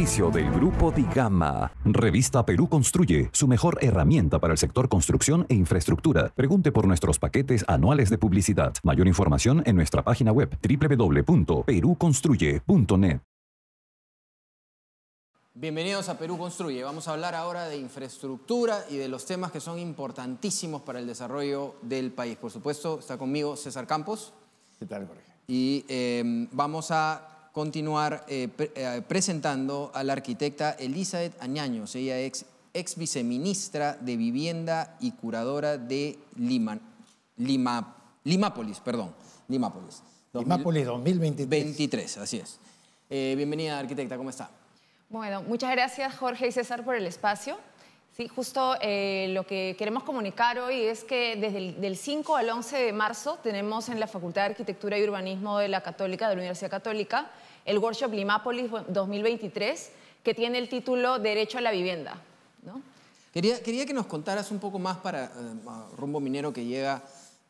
del Grupo Digama. Revista Perú Construye, su mejor herramienta para el sector construcción e infraestructura. Pregunte por nuestros paquetes anuales de publicidad. Mayor información en nuestra página web www.peruconstruye.net. Bienvenidos a Perú Construye. Vamos a hablar ahora de infraestructura y de los temas que son importantísimos para el desarrollo del país. Por supuesto, está conmigo César Campos. ¿Qué tal, Jorge? Y eh, vamos a continuar eh, eh, presentando a la arquitecta Elizabeth Añaños. Ella ex viceministra de Vivienda y curadora de Lima, Lima Limápolis, perdón, Limápolis. Limápolis 2023. así es. Eh, bienvenida, arquitecta, ¿cómo está? Bueno, muchas gracias Jorge y César por el espacio justo eh, lo que queremos comunicar hoy es que desde el 5 al 11 de marzo tenemos en la Facultad de Arquitectura y Urbanismo de la Católica, de la Universidad Católica, el workshop Limápolis 2023, que tiene el título Derecho a la Vivienda. ¿no? Quería, que nos contaras un poco más para eh, Rumbo Minero que llega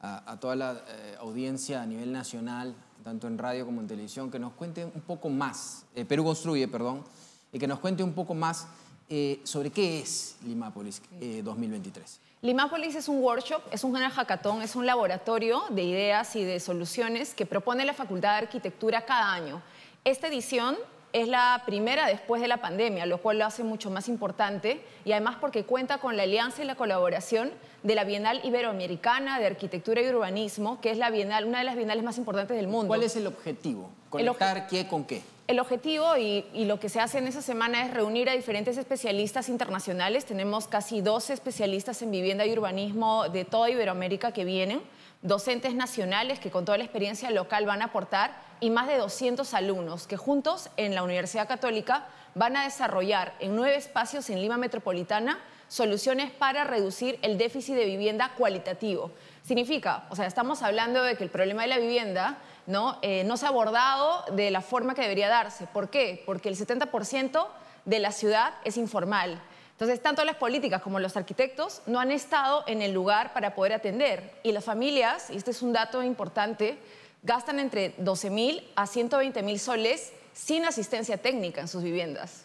a, toda la eh, audiencia a nivel nacional, tanto en radio como en televisión, que nos cuente un poco más, Perú Construye, perdón, y que nos cuente un poco más eh, sobre qué es Limápolis 2023. Eh, Limápolis es un workshop, es un general hackathon, es un laboratorio de ideas y de soluciones que propone la Facultad de Arquitectura cada año. Esta edición es la primera después de la pandemia, lo cual lo hace mucho más importante y además porque cuenta con la alianza y la colaboración de la Bienal Iberoamericana de Arquitectura y Urbanismo, que es la bienal, una de las bienales más importantes del mundo. ¿Cuál es el objetivo? ¿Conectar qué con qué? El objetivo y, lo que se hace en esa semana es reunir a diferentes especialistas internacionales. Tenemos casi 12 especialistas en vivienda y urbanismo de toda Iberoamérica que vienen, docentes nacionales que con toda la experiencia local van a aportar y más de 200 alumnos que juntos en la Universidad Católica van a desarrollar en nueve espacios en Lima Metropolitana soluciones para reducir el déficit de vivienda cualitativo. Significa, o sea, estamos hablando de que el problema de la vivienda eh, ¿no? se ha abordado de la forma que debería darse. ¿Por qué? Porque el 70% de la ciudad es informal. Entonces, tanto las políticas como los arquitectos no han estado en el lugar para poder atender. Y las familias, y este es un dato importante, gastan entre 12.000 a 120 mil soles sin asistencia técnica en sus viviendas.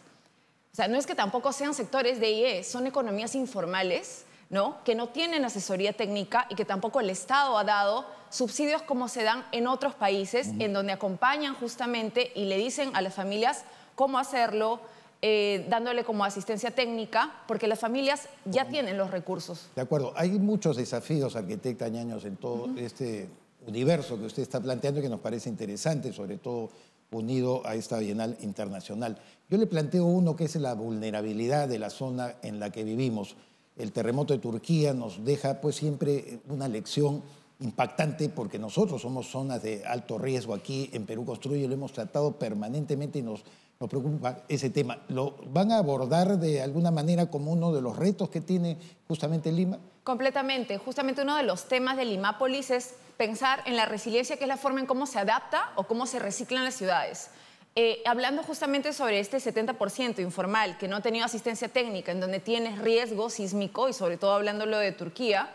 O sea, no es que tampoco sean sectores de IE, son economías informales, ¿no? Que no tienen asesoría técnica y que tampoco el Estado ha dado subsidios como se dan en otros países, en donde acompañan justamente y le dicen a las familias cómo hacerlo, eh, dándole como asistencia técnica, porque las familias ya tienen los recursos. De acuerdo, hay muchos desafíos, arquitecta Ñaños, en todo este universo que usted está planteando y que nos parece interesante, sobre todo unido a esta Bienal Internacional. Yo le planteo uno que es la vulnerabilidad de la zona en la que vivimos. El terremoto de Turquía nos deja pues siempre una lección impactante porque nosotros somos zonas de alto riesgo aquí en Perú Construye, lo hemos tratado permanentemente y nos, nos preocupa ese tema. ¿Lo van a abordar de alguna manera como uno de los retos que tiene justamente Lima? Completamente. Justamente uno de los temas de Limápolis es pensar en la resiliencia, que es la forma en cómo se adapta o cómo se reciclan las ciudades. Eh, hablando justamente sobre este 70% informal que no ha tenido asistencia técnica, en donde tiene riesgo sísmico y sobre todo hablándolo de Turquía,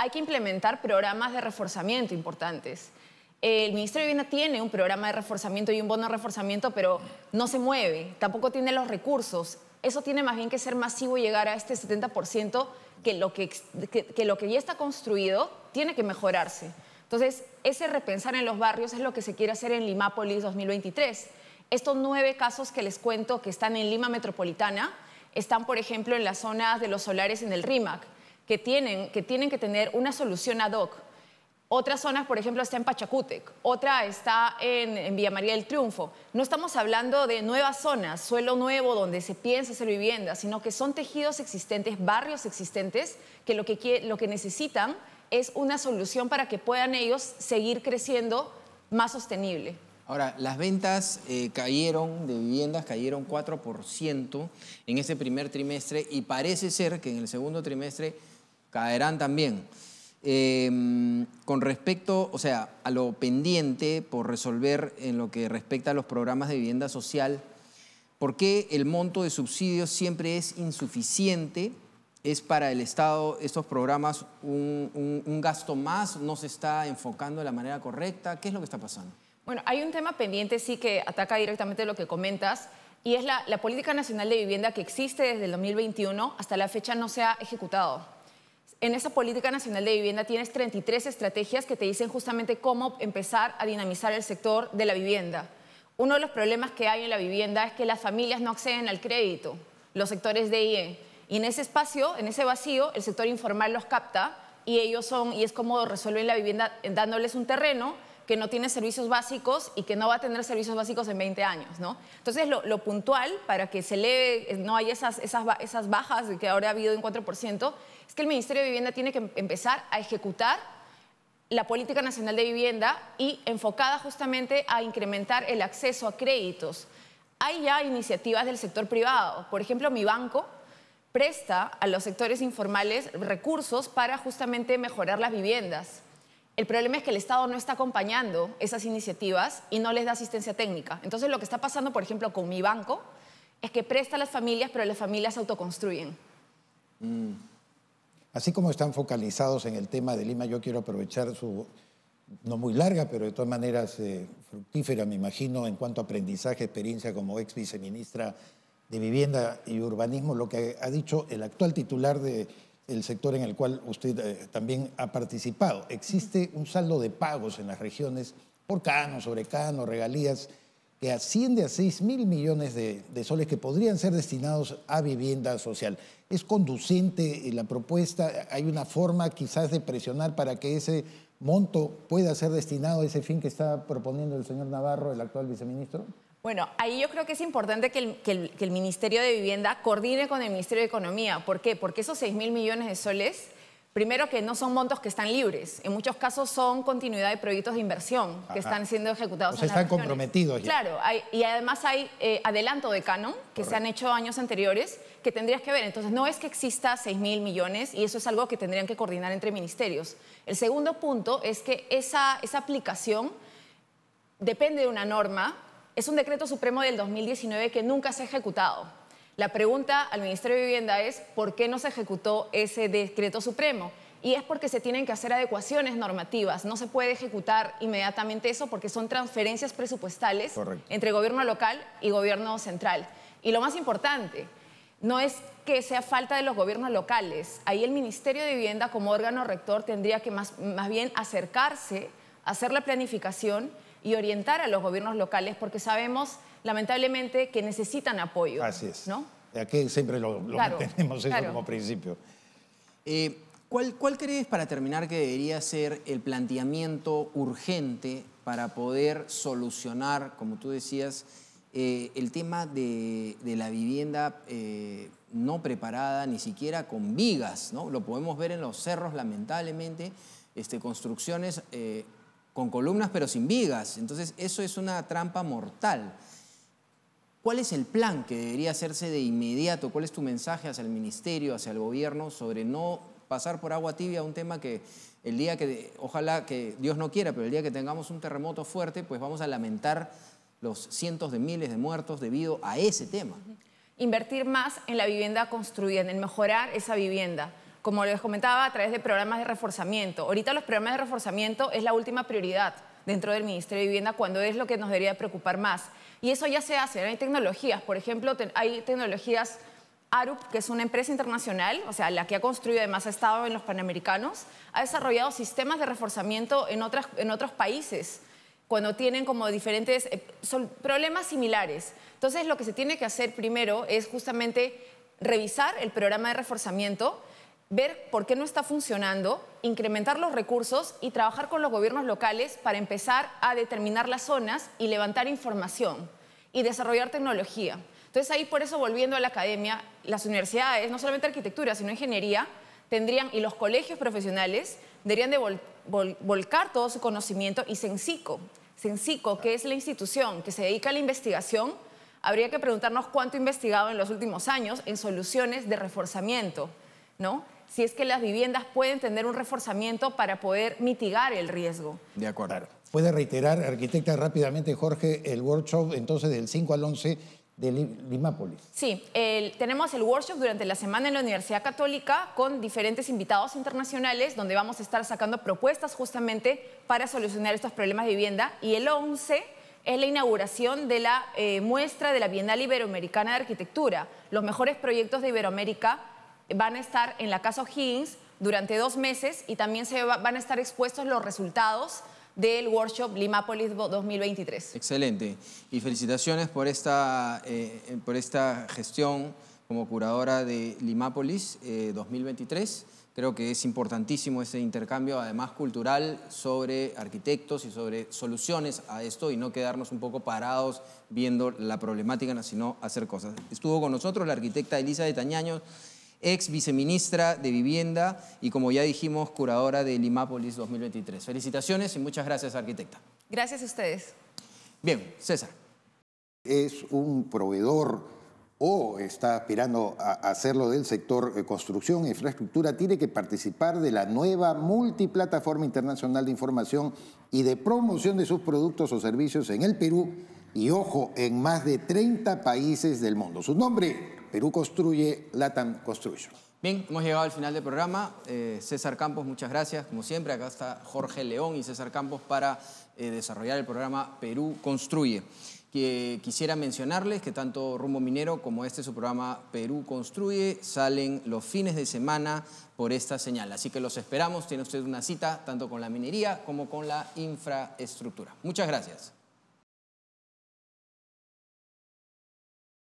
hay que implementar programas de reforzamiento importantes. El Ministerio de Vivienda tiene un programa de reforzamiento y un bono de reforzamiento, pero no se mueve, tampoco tiene los recursos. Eso tiene más bien que ser masivo y llegar a este 70% que lo que, lo que ya está construido tiene que mejorarse. Entonces, ese repensar en los barrios es lo que se quiere hacer en Limápolis 2023. Estos nueve casos que les cuento que están en Lima Metropolitana están, por ejemplo, en las zonas de los solares en el RIMAC que tienen, que tienen que tener una solución ad hoc. Otras zonas, por ejemplo, está en Pachacútec, otra está en, Villa María del Triunfo. No estamos hablando de nuevas zonas, suelo nuevo donde se piensa hacer vivienda, sino que son tejidos existentes, barrios existentes, que lo que, lo que necesitan es una solución para que puedan ellos seguir creciendo más sostenible. Ahora, las ventas eh, cayeron de viviendas, cayeron 4% en ese primer trimestre y parece ser que en el segundo trimestre caerán también. Em, con respecto, o sea, a lo pendiente por resolver en lo que respecta a los programas de vivienda social, ¿por qué el monto de subsidios siempre es insuficiente? ¿Es para el Estado estos programas un, gasto más? ¿No se está enfocando de la manera correcta? ¿Qué es lo que está pasando? Bueno, hay un tema pendiente, sí, que ataca directamente lo que comentas, y es la política nacional de vivienda que existe desde el 2021 hasta la fecha no se ha ejecutado en esa política nacional de vivienda tienes 33 estrategias que te dicen justamente cómo empezar a dinamizar el sector de la vivienda. Uno de los problemas que hay en la vivienda es que las familias no acceden al crédito, los sectores de IE. Y en ese espacio, en ese vacío, el sector informal los capta y ellos son, y es como resuelven la vivienda dándoles un terreno que no tiene servicios básicos y que no va a tener servicios básicos en 20 años, ¿no? Entonces, lo, puntual, para que se leve no haya esas, esas, esas bajas que ahora ha habido en 4%, es que el Ministerio de Vivienda tiene que em-, empezar a ejecutar la Política Nacional de Vivienda y enfocada justamente a incrementar el acceso a créditos. Hay ya iniciativas del sector privado, por ejemplo, mi banco presta a los sectores informales recursos para justamente mejorar las viviendas. El problema es que el Estado no está acompañando esas iniciativas y no les da asistencia técnica. Entonces lo que está pasando, por ejemplo, con mi banco, es que presta a las familias, pero las familias autoconstruyen. Mm. Así como están focalizados en el tema de Lima, yo quiero aprovechar su, no muy larga, pero de todas maneras eh, fructífera, me imagino, en cuanto a aprendizaje, experiencia como ex viceministra de Vivienda y Urbanismo, lo que ha dicho el actual titular del sector en el cual usted eh, también ha participado. Existe un saldo de pagos en las regiones por cano, Cano, regalías que asciende a 6 mil millones de, soles que podrían ser destinados a vivienda social. ¿Es conducente eh, la propuesta? ¿Hay una forma quizás de presionar para que ese monto pueda ser destinado a ese fin que está proponiendo el señor Navarro, el actual viceministro? Bueno, ahí yo creo que es importante que el, que el Ministerio de Vivienda coordine con el Ministerio de Economía. ¿Por qué? Porque esos 6 mil millones de soles Primero que no son montos que están libres, en muchos casos son continuidad de proyectos de inversión que están siendo ejecutados. O sea, están comprometidos. Claro, y además hay eh, adelanto de canon que se han hecho años anteriores que tendrías que ver. Entonces, no es que exista 6.000 mil millones y eso es algo que tendrían que coordinar entre ministerios. El segundo punto es que esa, esa aplicación depende de una norma, es un decreto supremo del 2019 que nunca se ha ejecutado. La pregunta al Ministerio de Vivienda es por qué no se ejecutó ese decreto supremo. Y es porque se tienen que hacer adecuaciones normativas. No se puede ejecutar inmediatamente eso porque son transferencias presupuestales entre gobierno local y gobierno central. Y lo más importante, no es que sea falta de los gobiernos locales. Ahí el Ministerio de Vivienda como órgano rector tendría que más, más bien acercarse, hacer la planificación y orientar a los gobiernos locales porque sabemos lamentablemente, que necesitan apoyo. Así es. Aquí siempre lo, mantenemos como principio. Eh, ¿cuál, crees, para terminar, que debería ser el planteamiento urgente para poder solucionar, como tú decías, eh, el tema de, la vivienda eh, no preparada, ni siquiera con vigas, ¿no? Lo podemos ver en los cerros, lamentablemente, este, construcciones con columnas pero sin vigas. Entonces, eso es una trampa mortal. ¿Cuál es el plan que debería hacerse de inmediato? ¿Cuál es tu mensaje hacia el ministerio, hacia el gobierno sobre no pasar por agua tibia un tema que el día que, ojalá que Dios no quiera, pero el día que tengamos un terremoto fuerte, pues vamos a lamentar los cientos de miles de muertos debido a ese tema? Invertir más en la vivienda construida, en mejorar esa vivienda como les comentaba, a través de programas de reforzamiento. Ahorita los programas de reforzamiento es la última prioridad dentro del Ministerio de Vivienda cuando es lo que nos debería preocupar más. Y eso ya se hace. Hay tecnologías, por ejemplo, hay tecnologías ARUP, que es una empresa internacional, o sea, la que ha construido además ha estado en los Panamericanos, ha desarrollado sistemas de reforzamiento en, otros países cuando tienen como diferentes eh, son problemas similares. Entonces, lo que se tiene que hacer primero es justamente revisar el programa de reforzamiento, ver por qué no está funcionando, incrementar los recursos y trabajar con los gobiernos locales para empezar a determinar las zonas y levantar información y desarrollar tecnología. Entonces ahí por eso volviendo a la academia, las universidades, no solamente arquitectura, sino ingeniería, tendrían, y los colegios profesionales, deberían de volcar todo su conocimiento y SENCICO, que es la institución que se dedica a la investigación, habría que preguntarnos cuánto investigado en los últimos años en soluciones de reforzamiento, ¿no? si es que las viviendas pueden tener un reforzamiento para poder mitigar el riesgo. De acuerdo. Puede reiterar, arquitecta, rápidamente, Jorge, el workshop entonces del 5 al 11 de Limápolis. Sí, tenemos el workshop durante la semana en la Universidad Católica con diferentes invitados internacionales donde vamos a estar sacando propuestas justamente para solucionar estos problemas de vivienda y el 11 es la inauguración de la eh, muestra de la Bienal Iberoamericana de Arquitectura, los mejores proyectos de Iberoamérica van a estar en la casa O'Higgins durante dos meses y también se van a estar expuestos los resultados del workshop Limápolis 2023. Excelente. Y felicitaciones por esta, eh, por esta gestión como curadora de Limápolis 2023. Eh, Creo que es importantísimo ese intercambio, además cultural, sobre arquitectos y sobre soluciones a esto y no quedarnos un poco parados viendo la problemática, sino hacer cosas. Estuvo con nosotros la arquitecta Elisa de Tañaños ex viceministra de Vivienda y, como ya dijimos, curadora de Limápolis 2023. Felicitaciones y muchas gracias, arquitecta. Gracias a ustedes. Bien, César. Es un proveedor o está aspirando a hacerlo del sector eh, construcción e infraestructura, tiene que participar de la nueva multiplataforma internacional de información y de promoción de sus productos o servicios en el Perú y, ojo, en más de 30 países del mundo. Su nombre, Perú construye, LATAM Construye. Bien, hemos llegado al final del programa. Eh, César Campos, muchas gracias. Como siempre, acá está Jorge León y César Campos para eh, desarrollar el programa Perú Construye. quisiera mencionarles que tanto Rumbo Minero como este su programa Perú Construye salen los fines de semana por esta señal. Así que los esperamos. Tiene usted una cita tanto con la minería como con la infraestructura. Muchas gracias.